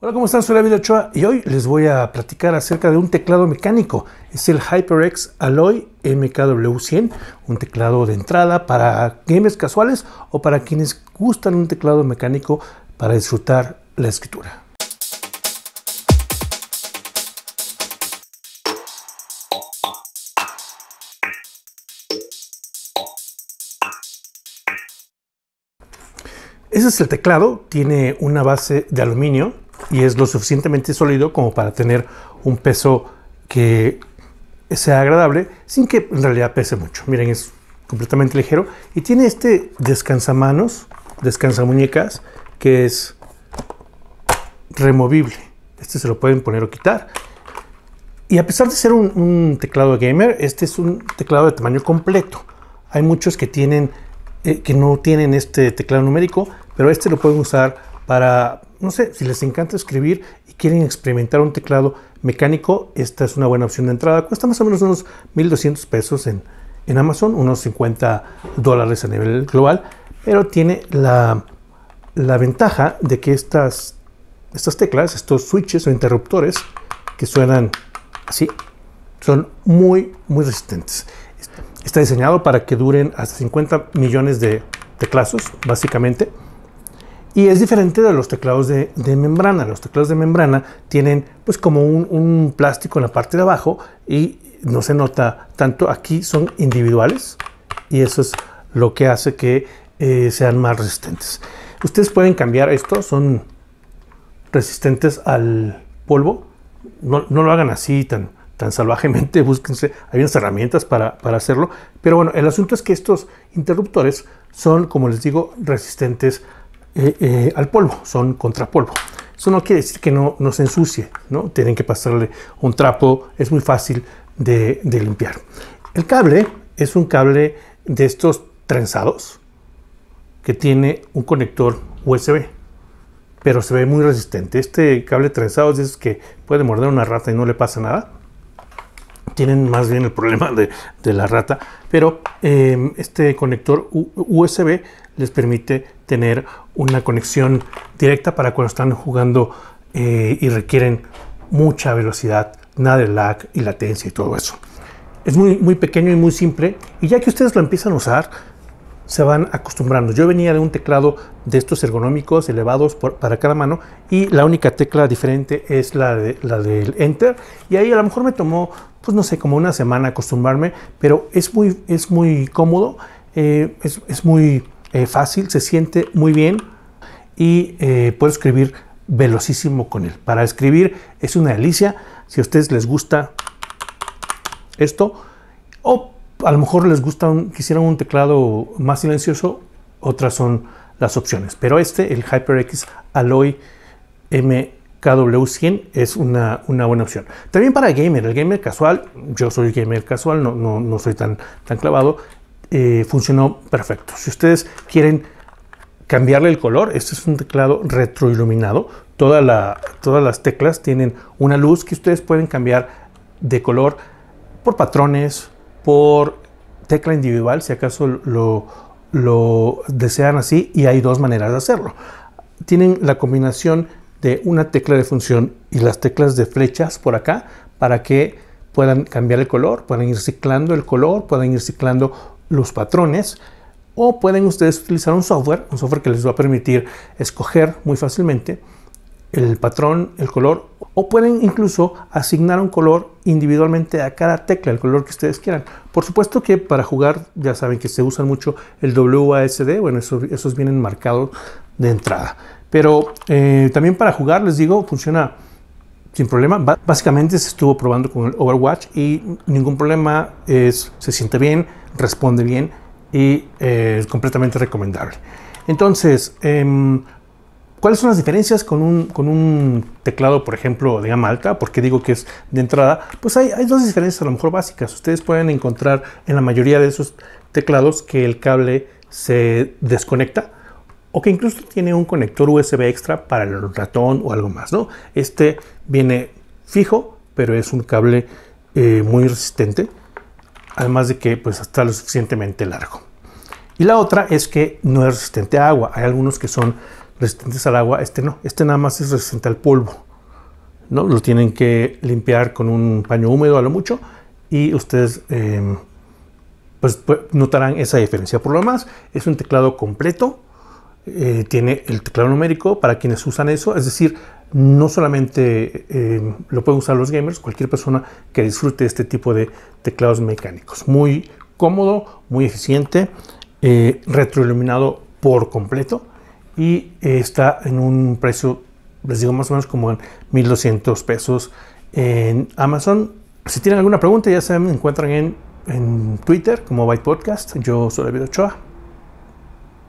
Hola, ¿cómo están? Soy David Ochoa y hoy les voy a platicar acerca de un teclado mecánico. Es el HyperX Alloy MKW100, un teclado de entrada para gamers casuales o para quienes gustan un teclado mecánico para disfrutar la escritura. Ese es el teclado, tiene una base de aluminio y es lo suficientemente sólido como para tener un peso que sea agradable sin que en realidad pese mucho. Miren, es completamente ligero y tiene este descansamanos, descansamuñecas, que es removible. Este se lo pueden poner o quitar. Y a pesar de ser un, teclado gamer, este es un teclado de tamaño completo. Hay muchos que tienen eh, que no tienen este teclado numérico, pero este lo pueden usar para no sé, si les encanta escribir y quieren experimentar un teclado mecánico, esta es una buena opción de entrada. Cuesta más o menos unos 1.200 pesos en, Amazon, unos 50 dólares a nivel global, pero tiene la, ventaja de que estas, estas teclas, estos switches o interruptores que suenan así, son muy, muy resistentes. Está diseñado para que duren hasta 50 millones de teclazos, básicamente. Y es diferente de los teclados de, membrana. Los teclados de membrana tienen pues como un, plástico en la parte de abajo y no se nota tanto. Aquí son individuales y eso es lo que hace que eh, sean más resistentes. Ustedes pueden cambiar esto, son resistentes al polvo. No, lo hagan así tan, tan salvajemente, búsquense, hay unas herramientas para, para hacerlo. Pero bueno, el asunto es que estos interruptores son, como les digo, resistentes eh, eh, al polvo, son contra polvo... Eso no quiere decir que no, se ensucie, ¿no? Tienen que pasarle un trapo, es muy fácil de, limpiar. El cable es un cable de estos trenzados que tiene un conector USB, pero se ve muy resistente. Este cable trenzado es que puede morder una rata y no le pasa nada tienen más bien el problema de, la rata, pero eh, este conector USB les permite tener una conexión directa para cuando están jugando eh, y requieren mucha velocidad, nada de lag y latencia y todo eso. Es muy, muy pequeño y muy simple y ya que ustedes lo empiezan a usar, se van acostumbrando. Yo venía de un teclado de estos ergonómicos elevados para cada mano y la única tecla diferente es la, de, la del Enter y ahí a lo mejor me tomó, pues no sé, como una semana acostumbrarme, pero es muy, es muy cómodo, eh, es, es muy eh, fácil, se siente muy bien y eh, puedo escribir velocísimo con él. Para escribir es una delicia. Si a ustedes les gusta esto, o a lo mejor les gusta, quisieran un teclado más silencioso, otras son las opciones. Pero este, el HyperX Alloy MKW100, es una, buena opción. También para gamer, el gamer casual, yo soy gamer casual, no, no, soy tan, tan clavado, eh, funcionó perfecto. Si ustedes quieren cambiarle el color, este es un teclado retroiluminado. todas las teclas tienen una luz que ustedes pueden cambiar de color por patrones, por tecla individual, si acaso lo, lo desean así, y hay dos maneras de hacerlo. Tienen la combinación de una tecla de función y las teclas de flechas por acá para que puedan cambiar el color, puedan ir ciclando el color, puedan ir ciclando los patrones o pueden ustedes utilizar un software, un software que les va a permitir escoger muy fácilmente el patrón, el color o pueden incluso asignar un color individualmente a cada tecla, el color que ustedes quieran. Por supuesto que para jugar ya saben que se usan mucho el WASD, bueno, esos, vienen marcados de entrada. Pero eh, también para jugar, les digo, funciona sin problema. Básicamente se estuvo probando con el Overwatch y ningún problema, es, se siente bien, responde bien y eh, es completamente recomendable. Entonces, em, ¿cuáles son las diferencias con un, teclado, por ejemplo, de gama alta? Porque digo que es de entrada, pues hay, hay dos diferencias a lo mejor básicas. Ustedes pueden encontrar en la mayoría de esos teclados que el cable se desconecta o que incluso tiene un conector USB extra para el ratón o algo más, ¿no? Este viene fijo, pero es un cable eh, muy resistente, además de que pues está lo suficientemente largo. Y la otra es que no es resistente a agua. Hay algunos que son resistentes al agua, este no, este nada más es resistente al polvo. ¿no? Lo tienen que limpiar con un paño húmedo a lo mucho y ustedes em, pues, pues, notarán esa diferencia. Por lo demás, es un teclado completo eh, tiene el teclado numérico para quienes usan eso, es decir, no solamente eh, lo pueden usar los gamers, cualquier persona que disfrute este tipo de teclados mecánicos. Muy cómodo, muy eficiente, eh, retroiluminado por completo y está en un precio, les digo más o menos como en 1200 pesos en Amazon. Si tienen alguna pregunta, ya se me encuentran en, en Twitter como Byte Podcast. Yo soy David Ochoa.